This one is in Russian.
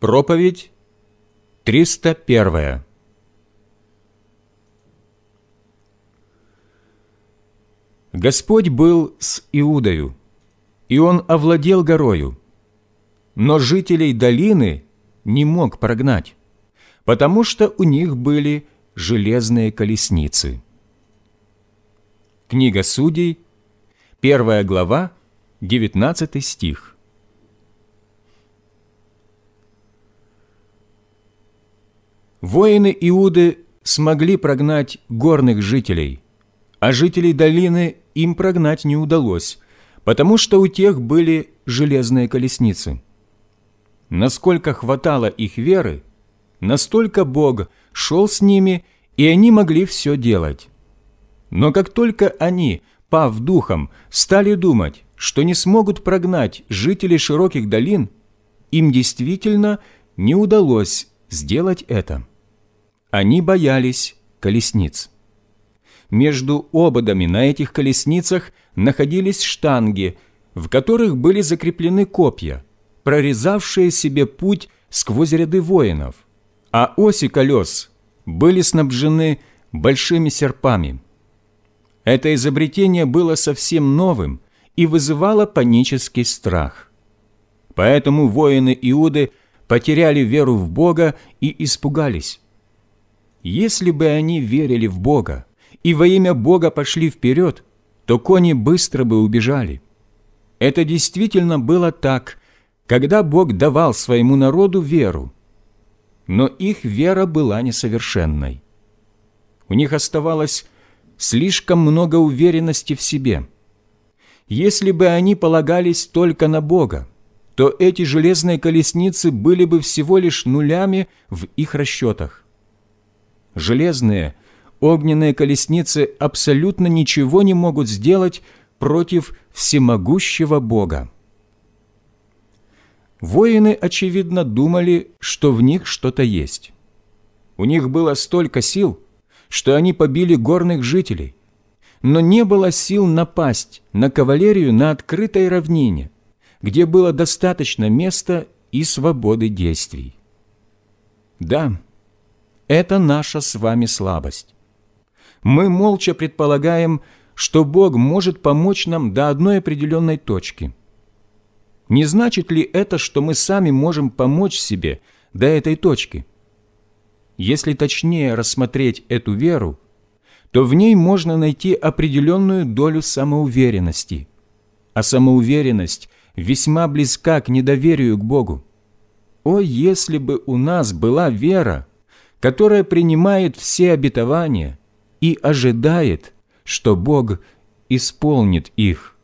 Проповедь 301 Господь был с Иудою, и он овладел горою, но жителей долины не мог прогнать, потому что у них были железные колесницы. Книга Судей, первая глава, 19 стих. Воины Иуды смогли прогнать горных жителей, а жителей долины им прогнать не удалось, потому что у тех были железные колесницы. Насколько хватало их веры, настолько Бог шел с ними, и они могли все делать. Но как только они, пав духом, стали думать, что не смогут прогнать жителей широких долин, им действительно не удалось сделать это. Они боялись колесниц. Между ободами на этих колесницах находились штанги, в которых были закреплены копья, прорезавшие себе путь сквозь ряды воинов, а оси колес были снабжены большими серпами. Это изобретение было совсем новым и вызывало панический страх. Поэтому воины Иуды потеряли веру в Бога и испугались. Если бы они верили в Бога и во имя Бога пошли вперед, то кони быстро бы убежали. Это действительно было так, когда Бог давал своему народу веру. Но их вера была несовершенной. У них оставалось слишком много уверенности в себе. Если бы они полагались только на Бога, то эти железные колесницы были бы всего лишь нулями в их расчетах. Железные, огненные колесницы абсолютно ничего не могут сделать против всемогущего Бога. Воины, очевидно, думали, что в них что-то есть. У них было столько сил, что они побили горных жителей, но не было сил напасть на кавалерию на открытой равнине, где было достаточно места и свободы действий. Да, это наша с вами слабость. Мы молча предполагаем, что Бог может помочь нам до одной определенной точки. Не значит ли это, что мы сами можем помочь себе до этой точки? Если точнее рассмотреть эту веру, то в ней можно найти определенную долю самоуверенности. А самоуверенность весьма близка к недоверию к Богу. О, если бы у нас была вера, которая принимает все обетования и ожидает, что Бог исполнит их.